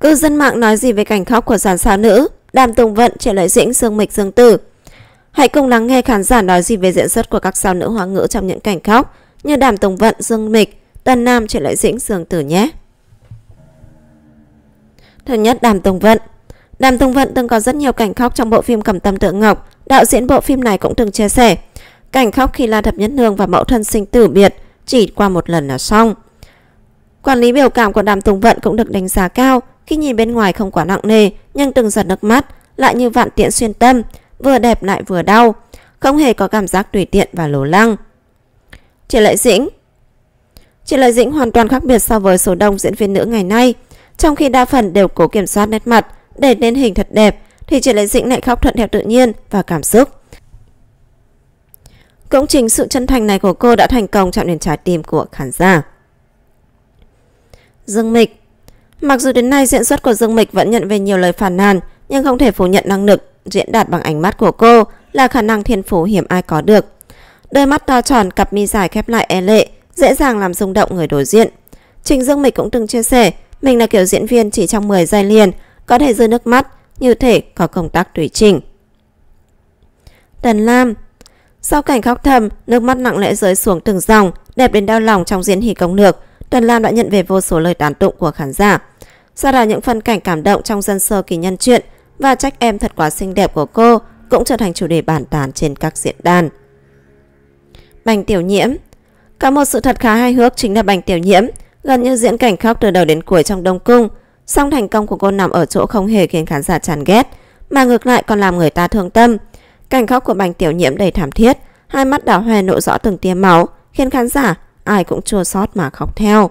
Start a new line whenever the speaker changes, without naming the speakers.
Cư dân mạng nói gì về cảnh khóc của giàn sao nữ, Đàm Tùng Vận, Trẻ Lợi Dĩnh, Dương Mịch, Dương Tử. Hãy cùng lắng nghe khán giả nói gì về diễn xuất của các sao nữ hoa ngữ trong những cảnh khóc như Đàm Tùng Vận, Dương Mịch, Tần Nam, trở lại Dĩnh, Dương Tử nhé. Thứ nhất Đàm Tùng Vận Đàm Tùng Vận từng có rất nhiều cảnh khóc trong bộ phim Cầm Tâm Tượng Ngọc, đạo diễn bộ phim này cũng từng chia sẻ. Cảnh khóc khi La Thập Nhất Nương và mẫu thân sinh tử biệt chỉ qua một lần là xong. Quản lý biểu cảm của Đàm Tùng Vận cũng được đánh giá cao, khi nhìn bên ngoài không quá nặng nề, nhưng từng giọt nước mắt lại như vạn tiện xuyên tâm, vừa đẹp lại vừa đau, không hề có cảm giác tùy tiện và lố lăng. Chị Lệ Dĩnh Chị Lệ Dĩnh hoàn toàn khác biệt so với số đông diễn viên nữ ngày nay. Trong khi đa phần đều cố kiểm soát nét mặt để nên hình thật đẹp, thì chị Lệ Dĩnh lại khóc thuận theo tự nhiên và cảm xúc. Cũng chính sự chân thành này của cô đã thành công chạm đến trái tim của khán giả. Dương Mịch Mặc dù đến nay diễn xuất của Dương Mịch vẫn nhận về nhiều lời phản nàn, nhưng không thể phủ nhận năng lực diễn đạt bằng ánh mắt của cô là khả năng thiên phú hiểm ai có được. Đôi mắt to tròn, cặp mi dài khép lại e lệ, dễ dàng làm rung động người đối diện. Trình Dương Mịch cũng từng chia sẻ, mình là kiểu diễn viên chỉ trong 10 giây liền, có thể rơi nước mắt, như thể có công tác tùy chỉnh. Tần Lam Sau cảnh khóc thầm, nước mắt nặng lẽ rơi xuống từng dòng, đẹp đến đau lòng trong diễn hỷ công lược, Tần Lam đã nhận về vô số lời tán tụng của khán giả. Ra là những phân cảnh cảm động trong dân sơ kỳ nhân chuyện và trách em thật quá xinh đẹp của cô cũng trở thành chủ đề bàn tán trên các diễn đàn. Bành Tiểu Nhiễm Có một sự thật khá hài hước chính là Bành Tiểu Nhiễm gần như diễn cảnh khóc từ đầu đến cuối trong Đông Cung. Song thành công của cô nằm ở chỗ không hề khiến khán giả chán ghét, mà ngược lại còn làm người ta thương tâm. Cảnh khóc của Bành Tiểu Nhiễm đầy thảm thiết, hai mắt đỏ hoe nộ rõ từng tia máu, khiến khán giả ai cũng chua xót mà khóc theo.